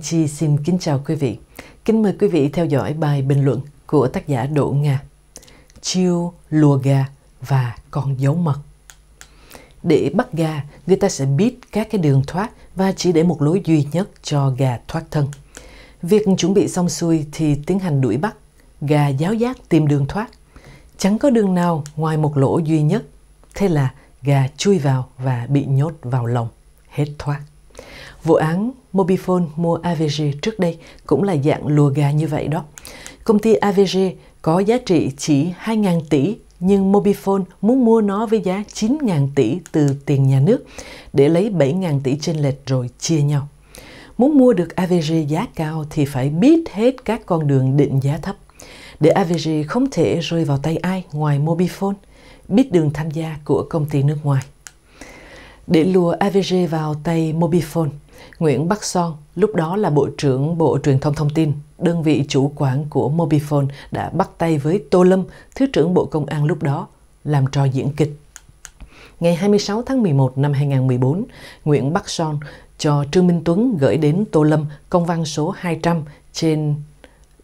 Anh Chi xin kính chào quý vị. Kính mời quý vị theo dõi bài bình luận của tác giả Đỗ Nga. Chiêu lùa gà và con dấu mật. Để bắt gà, người ta sẽ biết các cái đường thoát và chỉ để một lối duy nhất cho gà thoát thân. Việc chuẩn bị xong xuôi thì tiến hành đuổi bắt, gà giáo giác tìm đường thoát. Chẳng có đường nào ngoài một lỗ duy nhất, thế là gà chui vào và bị nhốt vào lồng, hết thoát. Vụ án Mobifone mua AVG trước đây cũng là dạng lùa gà như vậy đó. Công ty AVG có giá trị chỉ 2.000 tỷ nhưng Mobifone muốn mua nó với giá 9.000 tỷ từ tiền nhà nước để lấy 7.000 tỷ trên lệch rồi chia nhau. Muốn mua được AVG giá cao thì phải biết hết các con đường định giá thấp. Để AVG không thể rơi vào tay ai ngoài Mobifone, biết đường tham gia của công ty nước ngoài. Để lùa AVG vào tay Mobifone, Nguyễn Bắc Son, lúc đó là Bộ trưởng Bộ Truyền thông Thông tin, đơn vị chủ quản của Mobifone đã bắt tay với Tô Lâm, Thứ trưởng Bộ Công an lúc đó, làm trò diễn kịch. Ngày 26 tháng 11 năm 2014, Nguyễn Bắc Son cho Trương Minh Tuấn gửi đến Tô Lâm công văn số 200 trên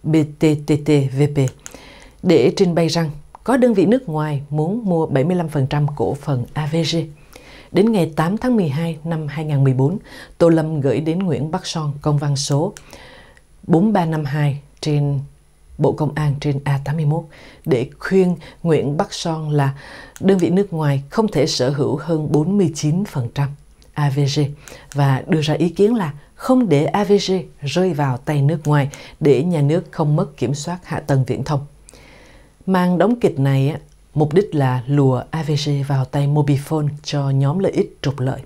BTTTVP để trình bày rằng có đơn vị nước ngoài muốn mua 75% cổ phần AVG. Đến ngày 8 tháng 12 năm 2014, Tô Lâm gửi đến Nguyễn Bắc Son công văn số 4352 trên Bộ Công an trên A81 để khuyên Nguyễn Bắc Son là đơn vị nước ngoài không thể sở hữu hơn 49% AVG và đưa ra ý kiến là không để AVG rơi vào tay nước ngoài để nhà nước không mất kiểm soát hạ tầng viễn thông. mang đóng kịch này mục đích là lùa AVG vào tay Mobifone cho nhóm lợi ích trục lợi.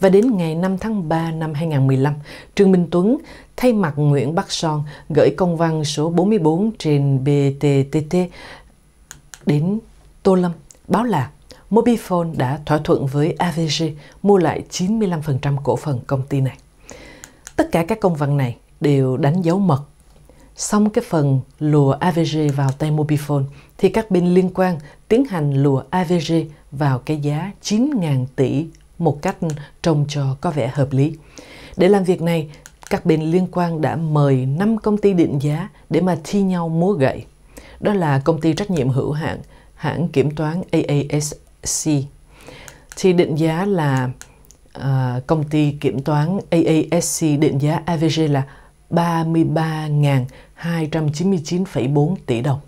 Và đến ngày 5 tháng 3 năm 2015, Trương Minh Tuấn thay mặt Nguyễn Bắc Son gửi công văn số 44 trên BTTT đến Tô Lâm báo là Mobifone đã thỏa thuận với AVG mua lại 95% cổ phần công ty này. Tất cả các công văn này đều đánh dấu mật Xong cái phần lùa AVG vào tay Mobifone thì các bên liên quan tiến hành lùa AVG vào cái giá 9.000 tỷ một cách trông cho có vẻ hợp lý. Để làm việc này, các bên liên quan đã mời 5 công ty định giá để mà thi nhau múa gậy. Đó là công ty trách nhiệm hữu hạn hãng kiểm toán AASC. Thì định giá là uh, công ty kiểm toán AASC định giá AVG là 33.000 299,4 tỷ đồng.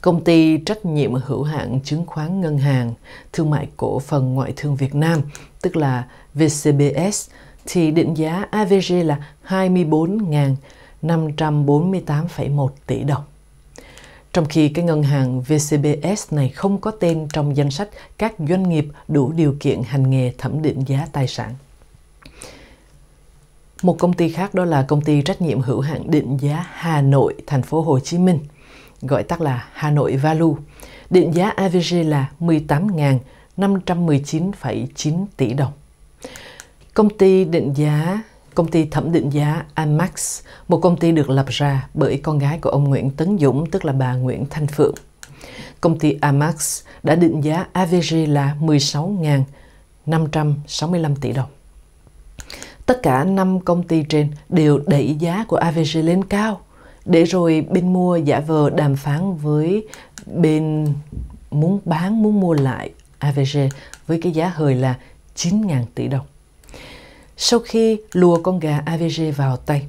Công ty trách nhiệm hữu hạn chứng khoán ngân hàng thương mại cổ phần ngoại thương Việt Nam, tức là VCBS, thì định giá AVG là 24.548,1 tỷ đồng. Trong khi cái ngân hàng VCBS này không có tên trong danh sách các doanh nghiệp đủ điều kiện hành nghề thẩm định giá tài sản. Một công ty khác đó là công ty trách nhiệm hữu hạn định giá Hà Nội, thành phố Hồ Chí Minh, gọi tắt là Hà Nội Value. Định giá AVG là 18.519,9 tỷ đồng. Công ty định giá công ty thẩm định giá Amax, một công ty được lập ra bởi con gái của ông Nguyễn Tấn Dũng, tức là bà Nguyễn Thanh Phượng. Công ty Amax đã định giá AVG là 16.565 tỷ đồng. Tất cả năm công ty trên đều đẩy giá của AVG lên cao để rồi bên mua giả vờ đàm phán với bên muốn bán, muốn mua lại AVG với cái giá hời là 9.000 tỷ đồng. Sau khi lùa con gà AVG vào tay,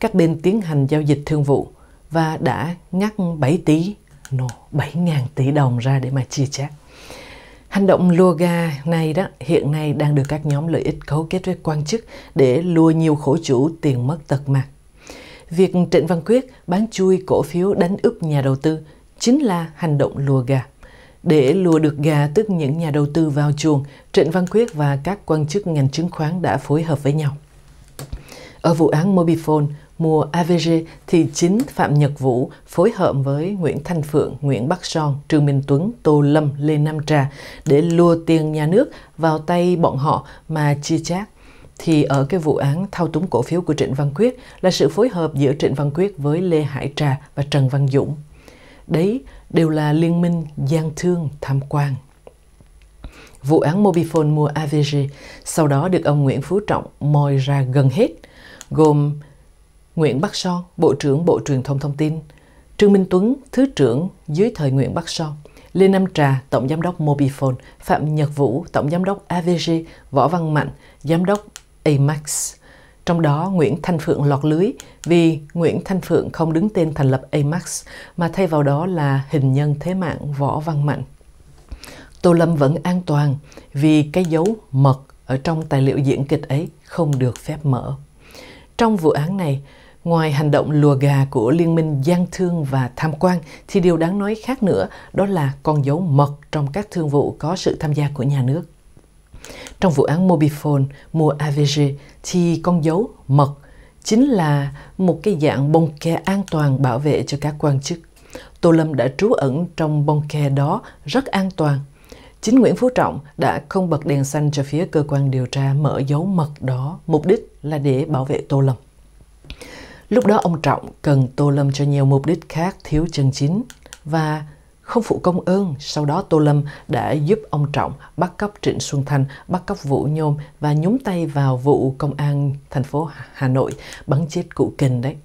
các bên tiến hành giao dịch thương vụ và đã ngắt 7 tỷ, no, 7.000 tỷ đồng ra để mà chia chác. Hành động lùa gà này đó hiện nay đang được các nhóm lợi ích cấu kết với quan chức để lùa nhiều khổ chủ tiền mất tật mang. Việc Trịnh Văn Quyết bán chui cổ phiếu đánh úp nhà đầu tư chính là hành động lùa gà. Để lùa được gà tức những nhà đầu tư vào chuồng, Trịnh Văn Quyết và các quan chức ngành chứng khoán đã phối hợp với nhau. Ở vụ án Mobifone, mua AVG thì chính Phạm Nhật Vũ phối hợp với Nguyễn Thanh Phượng, Nguyễn Bắc Son, Trương Minh Tuấn, Tô Lâm, Lê Nam Trà để lùa tiền nhà nước vào tay bọn họ mà chia chác thì ở cái vụ án thao túng cổ phiếu của Trịnh Văn Quyết là sự phối hợp giữa Trịnh Văn Quyết với Lê Hải Trà và Trần Văn Dũng. Đấy đều là liên minh gian thương tham quan. Vụ án Mobifone mua AVG sau đó được ông Nguyễn Phú Trọng moi ra gần hết – gồm Nguyễn Bắc Son, Bộ trưởng Bộ Truyền thông Thông tin, Trương Minh Tuấn, Thứ trưởng dưới thời Nguyễn Bắc Son, Lê Nam Trà, Tổng Giám đốc Mobifone, Phạm Nhật Vũ, Tổng Giám đốc AVG, Võ Văn Mạnh, Giám đốc Amax. Trong đó, Nguyễn Thanh Phượng lọt lưới vì Nguyễn Thanh Phượng không đứng tên thành lập Amax mà thay vào đó là hình nhân thế mạng Võ Văn Mạnh. Tô Lâm vẫn an toàn vì cái dấu mật ở trong tài liệu diễn kịch ấy không được phép mở. Trong vụ án này, ngoài hành động lùa gà của Liên minh gian thương và tham quan thì điều đáng nói khác nữa đó là con dấu mật trong các thương vụ có sự tham gia của nhà nước. Trong vụ án Mobifone mua AVG thì con dấu mật chính là một cái dạng bông ke an toàn bảo vệ cho các quan chức. Tô Lâm đã trú ẩn trong bông ke đó rất an toàn Chính Nguyễn Phú Trọng đã không bật đèn xanh cho phía cơ quan điều tra mở dấu mật đó, mục đích là để bảo vệ Tô Lâm. Lúc đó ông Trọng cần Tô Lâm cho nhiều mục đích khác thiếu chân chính và không phụ công ơn, sau đó Tô Lâm đã giúp ông Trọng bắt cóc Trịnh Xuân Thanh, bắt cóc Vũ Nhôm và nhúng tay vào vụ công an thành phố Hà Nội bắn chết cụ Kình đấy.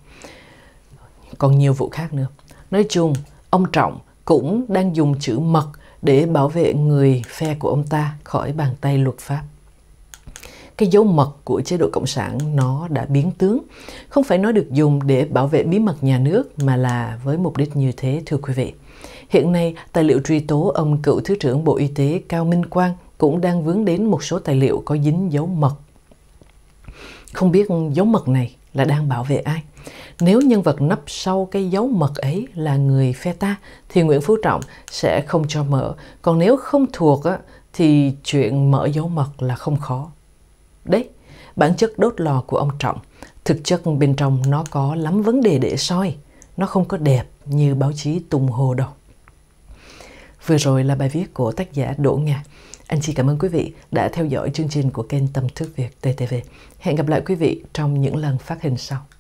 Còn nhiều vụ khác nữa. Nói chung, ông Trọng cũng đang dùng chữ mật để bảo vệ người phe của ông ta khỏi bàn tay luật pháp cái dấu mật của chế độ cộng sản nó đã biến tướng không phải nó được dùng để bảo vệ bí mật nhà nước mà là với mục đích như thế thưa quý vị hiện nay tài liệu truy tố ông cựu thứ trưởng bộ y tế cao minh quang cũng đang vướng đến một số tài liệu có dính dấu mật không biết dấu mật này là đang bảo vệ ai nếu nhân vật nấp sau cái dấu mật ấy là người phe ta thì Nguyễn Phú Trọng sẽ không cho mở. Còn nếu không thuộc á, thì chuyện mở dấu mật là không khó. Đấy, bản chất đốt lò của ông Trọng, thực chất bên trong nó có lắm vấn đề để soi. Nó không có đẹp như báo chí tung hồ đâu. Vừa rồi là bài viết của tác giả Đỗ Nga. Anh chị cảm ơn quý vị đã theo dõi chương trình của kênh Tâm Thức Việt TTV. Hẹn gặp lại quý vị trong những lần phát hình sau.